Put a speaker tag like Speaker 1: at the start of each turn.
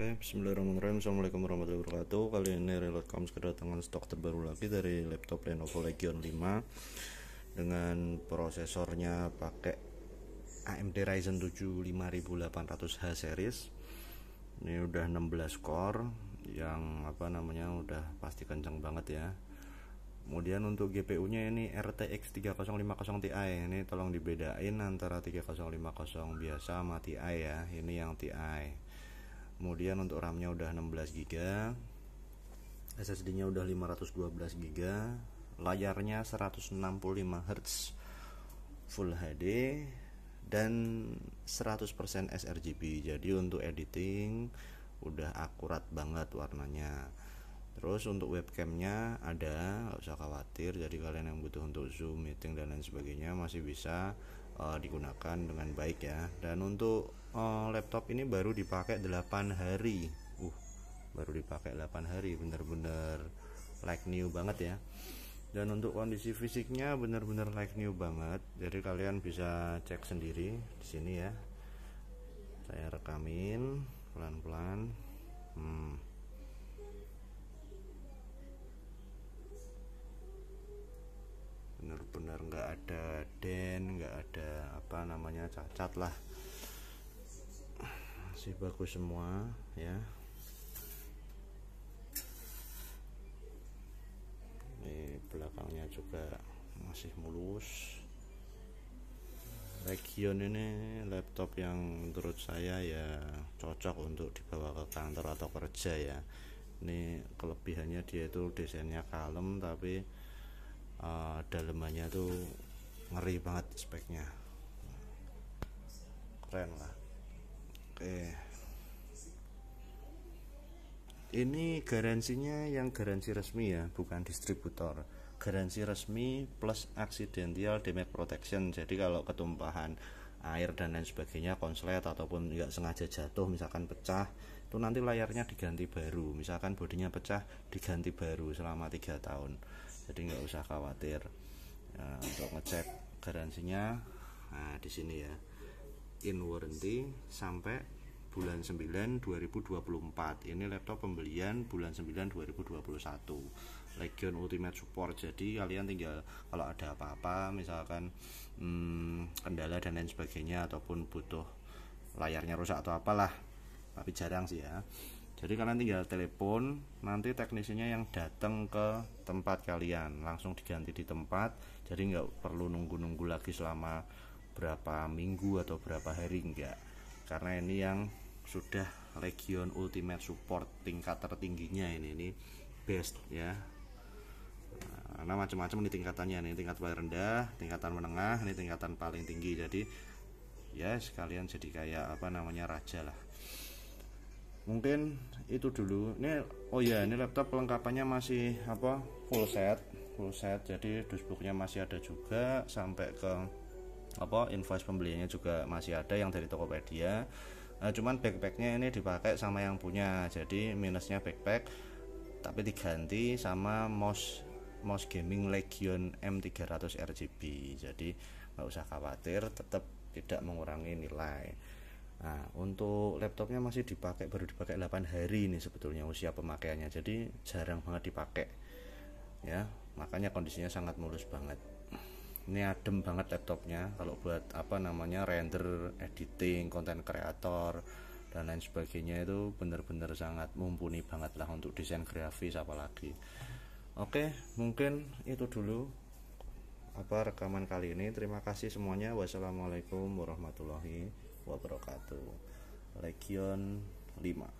Speaker 1: Oke, okay, bismillahirrahmanirrahim. Assalamualaikum warahmatullahi wabarakatuh. Kali ini Reload.coms kedatangan stok terbaru lagi dari laptop Lenovo Legion 5 dengan prosesornya pakai AMD Ryzen 7 5800H series. Ini udah 16 core yang apa namanya udah pasti kencang banget ya. Kemudian untuk GPU-nya ini RTX 3050 Ti. Ini tolong dibedain antara 3050 biasa sama Ti ya. Ini yang Ti kemudian untuk RAM-nya udah 16 GB SSD-nya udah 512 GB layarnya 165 Hz Full HD dan 100% sRGB jadi untuk editing udah akurat banget warnanya terus untuk webcamnya ada nggak usah khawatir jadi kalian yang butuh untuk zoom meeting dan lain sebagainya masih bisa uh, digunakan dengan baik ya dan untuk uh, laptop ini baru dipakai 8 hari uh baru dipakai 8 hari bener-bener like new banget ya dan untuk kondisi fisiknya bener-bener like new banget jadi kalian bisa cek sendiri di sini ya saya rekamin pelan-pelan hmm benar-benar nggak ada den nggak ada apa namanya cacat lah masih bagus semua ya ini belakangnya juga masih mulus Legion ini laptop yang menurut saya ya cocok untuk dibawa ke kantor atau kerja ya ini kelebihannya dia itu desainnya kalem tapi uh, dalemannya tuh ngeri banget speknya keren lah oke ini garansinya yang garansi resmi ya bukan distributor garansi resmi plus accidental damage protection jadi kalau ketumpahan air dan lain sebagainya konslet ataupun nggak sengaja jatuh misalkan pecah itu nanti layarnya diganti baru misalkan bodinya pecah diganti baru selama tiga tahun jadi nggak usah khawatir uh, untuk ngecek garansinya nah, di sini ya in warranty sampai bulan 9 2024 ini laptop pembelian bulan 9 2021 Legion Ultimate Support jadi kalian tinggal kalau ada apa-apa misalkan hmm, kendala dan lain sebagainya ataupun butuh layarnya rusak atau apalah tapi jarang sih ya jadi kalian tinggal telepon nanti teknisinya yang datang ke tempat kalian langsung diganti di tempat jadi nggak perlu nunggu-nunggu lagi selama berapa minggu atau berapa hari enggak karena ini yang sudah Region ultimate support tingkat tertingginya ini ini best ya karena macam-macam ini tingkatannya ini tingkat paling rendah tingkatan menengah ini tingkatan paling tinggi jadi ya sekalian jadi kayak apa namanya raja lah mungkin itu dulu ini oh ya ini laptop pelengkapannya masih apa full set full set jadi dusbuknya masih ada juga sampai ke apa invoice pembeliannya juga masih ada yang dari Tokopedia nah, cuman backpacknya ini dipakai sama yang punya jadi minusnya backpack tapi diganti sama mouse mouse gaming Legion M300 RGB jadi nggak usah khawatir tetap tidak mengurangi nilai Nah, untuk laptopnya masih dipakai baru dipakai 8 hari ini sebetulnya usia pemakaiannya. Jadi jarang banget dipakai. Ya, makanya kondisinya sangat mulus banget. Ini adem banget laptopnya kalau buat apa namanya render, editing, konten kreator dan lain sebagainya itu benar-benar sangat mumpuni banget lah untuk desain grafis apalagi. Oke, mungkin itu dulu apa rekaman kali ini. Terima kasih semuanya. Wassalamualaikum warahmatullahi wabarakatuh Legion 5